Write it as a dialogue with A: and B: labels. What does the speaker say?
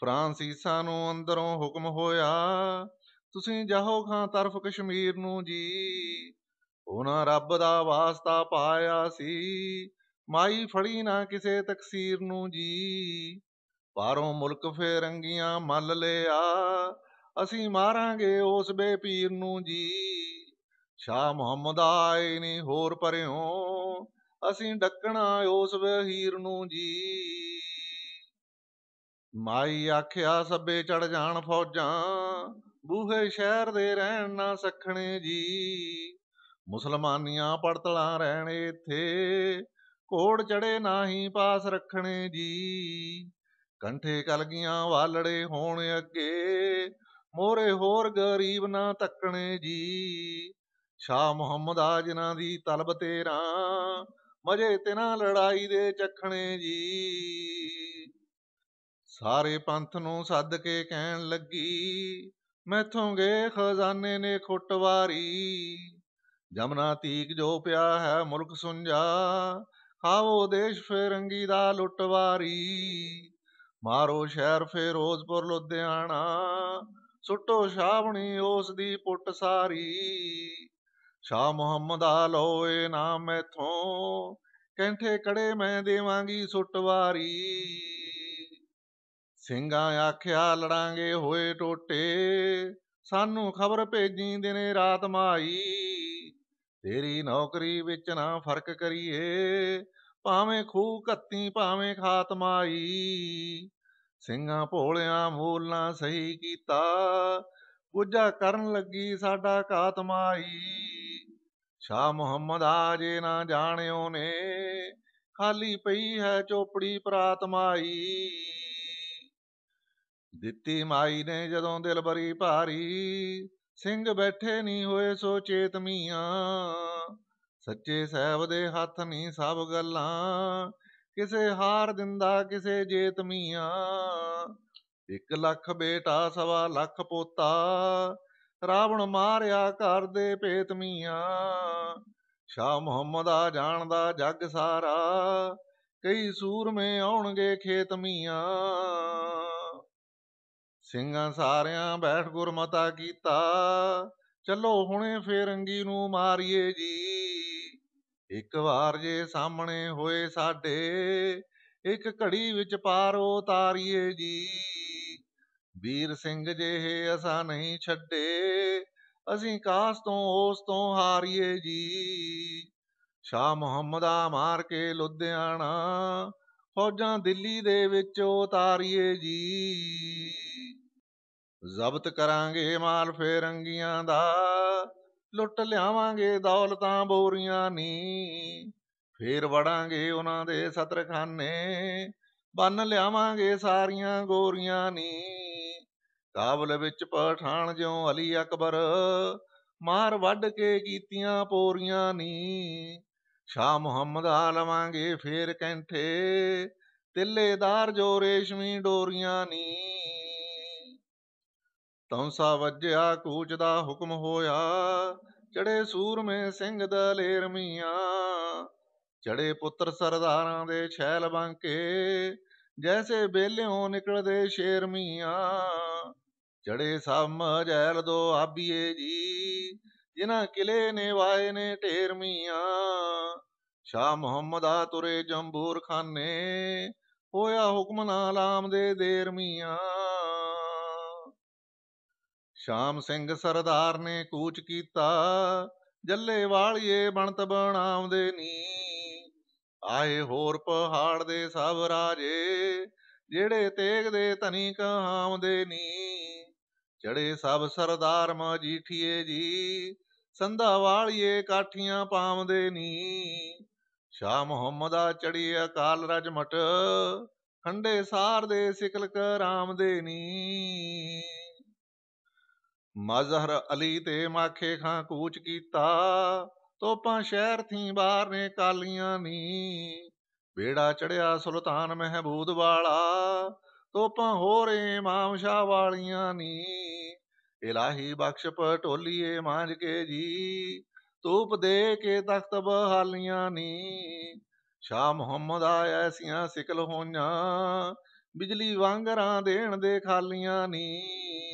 A: ਫਰਾਂਸੀਸਾਂ ਨੂੰ ਅੰਦਰੋਂ ਹੁਕਮ ਹੋਇਆ ਤੁਸੀਂ ਜਾਓ ਖਾਂ ਤਰਫ ਕਸ਼ਮੀਰ ਨੂੰ ਜੀ ਉਹਨਾਂ ਰੱਬ ਦਾ ਵਾਸਤਾ ਪਾਇਆ ਸੀ ਮਾਈ ਫੜੀ ਨਾ ਕਿਸੇ ਤਕਸੀਰ ਨੂੰ ਜੀ ਬਾਹਰੋਂ ਮੁਲਕ ਫੇ ਰੰਗੀਆਂ ਮੱਲ ਲਿਆ ਅਸੀਂ ਮਾਰਾਂਗੇ ਉਸ ਬੇਪੀਰ ਨੂੰ ਜੀ ਸ਼ਾ ਮੁਹੰਮਦ ਆਏ ਨਹੀਂ ਹੋਰ ਪਰਿਓ ਅਸੀਂ ਡੱਕਣਾ ਉਸ ਵਹੀਰ ਨੂੰ ਜੀ ਮਾਈ ਆਖਿਆ ਸੱਬੇ ਚੜ ਜਾਣ ਫੌਜਾਂ ਬੂਹੇ ਸ਼ਹਿਰ ਦੇ ਰਹਿਣ ਨਾ ਸਖਣੇ ਜੀ ਮੁਸਲਮਾਨੀਆਂ ਪੜਤਲਾਂ ਰਹਿਣ ਇੱਥੇ ਕੋੜ ਚੜੇ ਨਾਹੀ ਪਾਸ ਰੱਖਣੇ ਜੀ ਕੰਠੇ ਕਲਗੀਆਂ ਵਾਲੜੇ ਹੋਣ ਅੱਗੇ ਮੋਰੇ ਹੋਰ ਗਰੀਬ ਨਾ ਤੱਕਣੇ ਜੀ ਸ਼ਾ ਮੁਹੰਮਦ ਆ ਜਨਾ ਦੀ ਤਲਬ ਤੇਰਾ ਮਜੇ ਤੇ ਨਾ ਲੜਾਈ ਦੇ ਚਖਣੇ ਜੀ ਸਾਰੇ ਪੰਥ ਨੂੰ ਸੱਦ ਕੇ ਕਹਿਣ ਲੱਗੀ ਮੈਥੋਂ ਗਏ ਖਜ਼ਾਨੇ ਨੇ ਖੁੱਟਵਾਰੀ ਜਮਨਾ ਤੀਕ ਜੋ ਪਿਆ ਹੈ ਮੁਲਕ ਸੁੰਜਾ ਖਾਵੋ ਦੇਸ਼ ਫੇਰੰਗੀ ਦਾ ਲੁੱਟਵਾਰੀ ਮਾਰੋ ਸ਼ਹਿਰ ਫਿਰੋਜ਼ਪੁਰ ਲੁਧਿਆਣਾ ਸੁੱਟੋ ਸ਼ਾਵਣੀ ਉਸ ਦੀ ਪੁੱਟ ਸਾਰੀ ਸ਼ਾ ਮੁਹੰਮਦ ਆ ਲੋਏ ਨਾਮ ਮੈਥੋਂ ਕੈਂਠੇ ਕੜੇ ਮੈਂ ਦੇਵਾਂਗੀ ਸੁੱਟਵਾਰੀ ਸਿੰਘਾਂ ਆਖਿਆ ਲੜਾਂਗੇ ਹੋਏ ਟੋਟੇ ਸਾਨੂੰ ਖਬਰ ਭੇਜੀ ਦਿਨੇ ਰਾਤ ਮਾਈ ਤੇਰੀ ਨੌਕਰੀ ਵਿੱਚ ਨਾ ਫਰਕ ਕਰੀਏ ਭਾਵੇਂ ਖੂ ਕੱਤੀ ਭਾਵੇਂ ਖਾਤਮਾਈ ਸਿੰਘਾਂ ਭੋਲਿਆਂ ਮੂਲਾਂ ਸਹੀ ਕੀਤਾ ਪੂਜਾ ਕਰਨ ਲੱਗੀ ਸਾਡਾ ਕਾਤਮਾਈ ਸ਼ਾ ਮੁਹੰਮਦ ਆਜੇ ਨਾ ਜਾਣਿਓ ਨੇ ਖਾਲੀ ਪਈ ਹੈ ਚੋਪੜੀ ਪ੍ਰਾਤਮਾਈ ਦਿੱਤੀ ਮਾਈ ਨੇ ਜਦੋਂ ਦਿਲ ਬਰੀ ਭਾਰੀ ਸਿੰਘ ਬੈਠੇ ਨਹੀਂ ਹੋਏ ਸੋ ਚੇਤ ਮੀਆਂ ਸੱਚੇ ਸਹਿਬ ਦੇ ਹੱਥ ਨਹੀਂ ਸਭ ਗੱਲਾਂ ਕਿਸੇ ਹਾਰ ਦਿੰਦਾ ਕਿਸੇ ਜੇਤ ਮੀਆਂ ਇੱਕ ਲੱਖ ਬੇਟਾ ਸਵਾ ਲੱਖ ਪੋਤਾ ਰਾਵਣ ਮਾਰਿਆ ਘਰ ਦੇ ਭੇਤ ਮੀਆਂ ਸ਼ਾ ਮੁਹੰਮਦ ਆ ਜਾਣਦਾ ਜੱਗ ਸਾਰਾ ਕਈ ਸੂਰਮੇ ਆਉਣਗੇ ਖੇਤ ਮੀਆਂ ਸਿੰਘਾਂ ਸਾਰਿਆਂ ਬੈਠ ਗੁਰਮਤਾ ਕੀਤਾ ਚੱਲੋ ਹੁਣੇ ਫੇਰੰਗੀ ਨੂੰ ਮਾਰੀਏ ਜੀ ਇੱਕ ਵਾਰ ਜੇ ਸਾਹਮਣੇ ਹੋਏ ਸਾਡੇ ਇੱਕ ਘੜੀ ਵਿੱਚ ਪਾਰ ਉਤਾਰੀਏ ਜੀ ਵੀਰ ਸਿੰਘ ਜਿਹੇ ਅਸਾਂ ਨਹੀਂ ਛੱਡੇ ਅਸੀਂ ਕਾਸ ਤੋਂ ਉਸ ਤੋਂ ਹਾਰੀਏ ਜੀ ਸ਼ਾ ਮੁਹੰਮਦਾ ਮਾਰ ਕੇ ਲੁਧਿਆਣਾ ਫੌਜਾਂ ਦਿੱਲੀ ਦੇ ਵਿੱਚ ਉਤਾਰੀਏ ਜੀ ਜ਼ਬਤ ਕਰਾਂਗੇ ਮਾਲ ਫੇਰੰਗੀਆਂ ਦਾ ਲੁੱਟ ਲਿਆਵਾਂਗੇ ਦੌਲਤਾਂ ਬੋਰੀਆਂ ਨੀ ਫੇਰ ਵੜਾਂਗੇ ਉਹਨਾਂ ਦੇ ਸਤਰਖਾਨੇ ਬੰਨ ਲਿਆਵਾਂਗੇ ਸਾਰੀਆਂ ਗੋਰੀਆਂ ਨੀ ਕਾਬਲ ਵਿੱਚ ਪਠਾਨ ਜਿਉ ਅਲੀ ਅਕਬਰ ਮਾਰ ਵੱਢ ਕੇ ਕੀਤੀਆਂ ਪੋਰੀਆਂ ਨੀ ਸ਼ਾ ਮੁਹੰਮਦ ਆ ਲਵਾਂਗੇ ਫੇਰ ਕੈਂਠੇ ਤਿੱਲੇਦਾਰ ਜੋ ਰੇਸ਼ਮੀ ਡੋਰੀਆਂ ਨੀ ਸਾ ਵੱਜਿਆ ਕੂਚ ਦਾ ਹੁਕਮ ਹੋਇਆ ਚੜੇ ਸੂਰਮੇ ਸਿੰਘ ਦਲੇਰ ਮੀਆਂ ਚੜੇ ਪੁੱਤਰ ਸਰਦਾਰਾਂ ਦੇ ਛੈਲ ਬਾਂਕੇ ਜੈਸੇ ਬੇਲਿਓਂ ਨਿਕਲਦੇ ਸ਼ੇਰ ਮੀਆਂ ਚੜੇ ਸਮ ਜੈਲ ਦੋ ਆਬੀਏ ਜੀ ਜਿਨ੍ਹਾਂ ਕਿਲੇ ਨੇ ਵਾਏ ਨੇ ਢੇਰ ਮੀਆਂ ਸ਼ਾ ਮੁਹੰਮਦ ਆ ਤੁਰੇ ਜੰਬੂਰ ਖਾਨੇ ਹੋਇਆ ਹੁਕਮ ਆਮ ਦੇ ਦੇਰ ਮੀਆਂ ਸ਼ਾਮ ਸਿੰਘ ਸਰਦਾਰ ਨੇ ਕੂਚ ਕੀਤਾ ਜੱਲੇ ਵਾਲੀਏ ਬਣਤ ਬਣਾਉਂਦੇ ਨੀ ਆਏ ਹੋਰ ਪਹਾੜ ਦੇ ਸਭ ਰਾਜੇ ਜਿਹੜੇ ਤੇਗ ਦੇ ਧਨੀ ਕਹਾਉਂਦੇ ਨੀ ਚੜੇ ਸਭ ਸਰਦਾਰ ਮਜੀਠੀਏ ਜੀ ਸੰਧਾ ਵਾਲੀਏ ਕਾਠੀਆਂ ਪਾਉਂਦੇ ਨੀ ਸ਼ਾਹ ਮੁਹੰਮਦ ਆ ਚੜੀ ਅਕਾਲ ਰਜ ਮਟ ਖੰਡੇ ਸਾਰ ਦੇ ਸਿਕਲ ਰਾਮ ਦੇ ਨੀ ਮਜ਼ਹਰ ਅਲੀ ਤੇ ਮਾਖੇ ਖਾਂ ਕੂਚ ਕੀਤਾ ਤੋਪਾਂ ਸ਼ਹਿਰ ਥੀ ਬਾਹਰ ਨੇ ਕਾਲੀਆਂ ਨੀ ਵੇੜਾ ਚੜਿਆ ਸੁਲਤਾਨ ਮਹਿਬੂਦ ਵਾਲਾ ਤੋਪਾਂ ਹੋ ਰੇ ਇਮਾਮ ਸ਼ਾ ਵਾਲੀਆਂ ਨੀ ਇਲਾਹੀ ਬਖਸ਼ ਪਟੋਲੀਏ ਮਾਂਜ ਕੇ ਜੀ ਤੂਪ ਦੇ ਕੇ ਤਖਤ ਬਹਾਲੀਆਂ ਨੀ ਸ਼ਾ ਮੁਹੰਮਦ ਆਇਆ ਐਸੀਆਂ ਸਿਕਲ ਹੋਈਆਂ ਬਿਜਲੀ ਵਾਂਗਰਾਂ ਦੇਣ ਦੇ ਖਾਲੀਆਂ ਨੀ